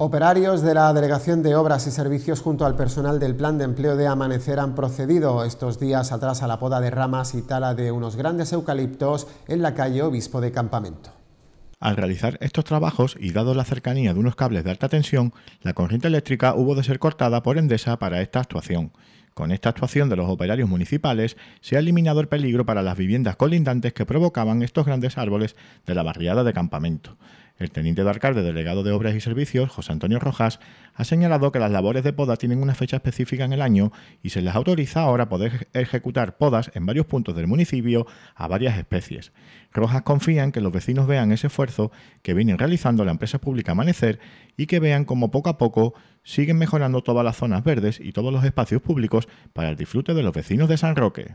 Operarios de la Delegación de Obras y Servicios junto al personal del Plan de Empleo de Amanecer han procedido estos días atrás a la poda de ramas y tala de unos grandes eucaliptos en la calle Obispo de Campamento. Al realizar estos trabajos y dado la cercanía de unos cables de alta tensión, la corriente eléctrica hubo de ser cortada por Endesa para esta actuación. Con esta actuación de los operarios municipales se ha eliminado el peligro para las viviendas colindantes que provocaban estos grandes árboles de la barriada de campamento. El teniente de alcalde delegado de Obras y Servicios, José Antonio Rojas, ha señalado que las labores de poda tienen una fecha específica en el año y se les autoriza ahora poder ejecutar podas en varios puntos del municipio a varias especies. Rojas confía en que los vecinos vean ese esfuerzo que viene realizando la empresa pública Amanecer y que vean cómo poco a poco siguen mejorando todas las zonas verdes y todos los espacios públicos para el disfrute de los vecinos de San Roque.